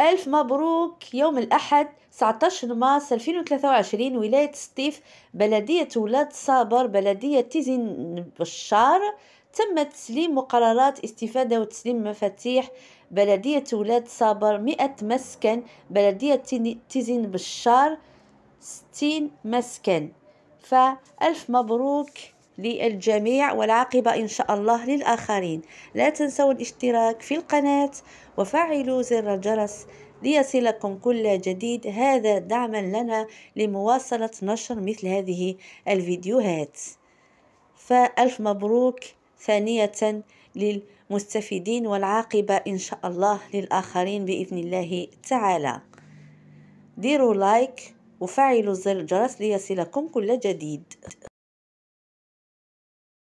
ألف مبروك يوم الأحد 19 مارس 2023 ولاية ستيف بلدية ولاد صابر بلدية تيزين بشار تم تسليم مقررات استفادة وتسليم مفاتيح بلدية ولاد صابر 100 مسكن بلدية تيزين بشار 60 مسكن فألف مبروك للجميع والعاقبة إن شاء الله للآخرين لا تنسوا الاشتراك في القناة وفعلوا زر الجرس ليصلكم كل جديد هذا دعما لنا لمواصلة نشر مثل هذه الفيديوهات فألف مبروك ثانية للمستفيدين والعاقبة إن شاء الله للآخرين بإذن الله تعالى ديروا لايك وفعلوا زر الجرس ليصلكم كل جديد